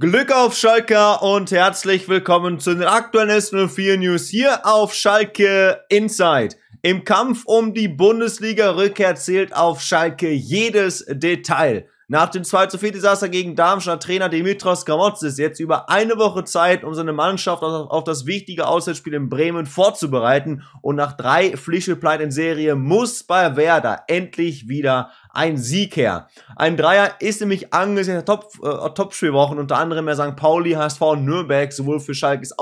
Glück auf Schalke und herzlich willkommen zu den aktuellen S04 News hier auf Schalke Inside. Im Kampf um die Bundesliga-Rückkehr zählt auf Schalke jedes Detail. Nach dem 2 zu 4 Desaster gegen Darmstadt Trainer Dimitros Kamotzis jetzt über eine Woche Zeit, um seine Mannschaft auf das wichtige Auswärtsspiel in Bremen vorzubereiten. Und nach drei Pflichtspielpleiten in Serie muss bei Werder endlich wieder ein Sieg her. Ein Dreier ist nämlich angesichts der Top, äh, Topspielwochen unter anderem bei St. Pauli, HSV und Nürnberg sowohl für Schalkes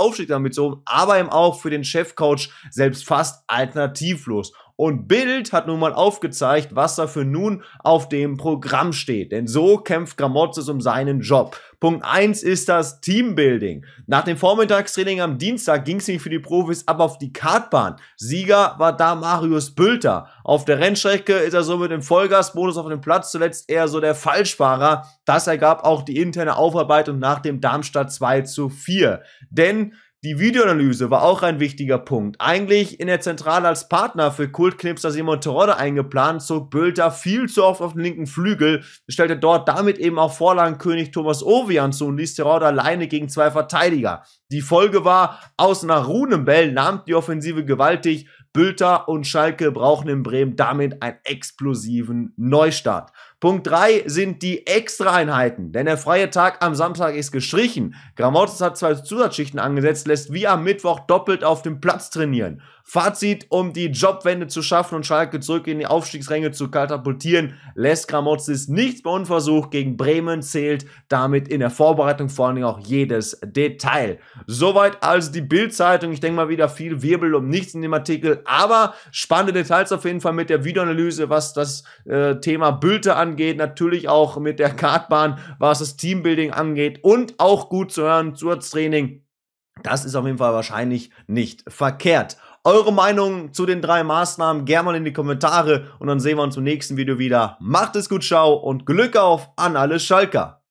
so, aber eben auch für den Chefcoach selbst fast alternativlos. Und Bild hat nun mal aufgezeigt, was dafür nun auf dem Programm steht. Denn so kämpft Gramozis um seinen Job. Punkt eins ist das Teambuilding. Nach dem Vormittagstraining am Dienstag ging es nicht für die Profis ab auf die Kartbahn. Sieger war da Marius Bülter. Auf der Rennstrecke ist er somit im Vollgasmodus auf dem Platz zuletzt eher so der Falschfahrer. Das ergab auch die interne Aufarbeitung nach dem Darmstadt 2 zu 4. Denn die Videoanalyse war auch ein wichtiger Punkt. Eigentlich in der Zentrale als Partner für Kultknipser Simon Terodde eingeplant, zog Bülter viel zu oft auf den linken Flügel, stellte dort damit eben auch Vorlagenkönig Thomas Ovian zu und ließ Terodde alleine gegen zwei Verteidiger. Die Folge war, aus nach Runenbell nahm die Offensive gewaltig, Bülter und Schalke brauchen in Bremen damit einen explosiven Neustart. Punkt 3 sind die Extraeinheiten, denn der freie Tag am Samstag ist gestrichen. Gramotis hat zwei Zusatzschichten angesetzt, lässt wie am Mittwoch doppelt auf dem Platz trainieren. Fazit, um die Jobwende zu schaffen und Schalke zurück in die Aufstiegsränge zu katapultieren, lässt Gramotzis nichts bei Unversuch. Gegen Bremen zählt damit in der Vorbereitung vor allen Dingen auch jedes Detail. Soweit also die Bildzeitung. Ich denke mal wieder viel Wirbel um nichts in dem Artikel, aber spannende Details auf jeden Fall mit der Videoanalyse, was das äh, Thema Bülte angeht, natürlich auch mit der Kartbahn, was das Teambuilding angeht und auch gut zu hören, Zusatztraining. Das ist auf jeden Fall wahrscheinlich nicht verkehrt. Eure Meinung zu den drei Maßnahmen gerne mal in die Kommentare und dann sehen wir uns im nächsten Video wieder. Macht es gut, ciao und Glück auf an alle Schalker!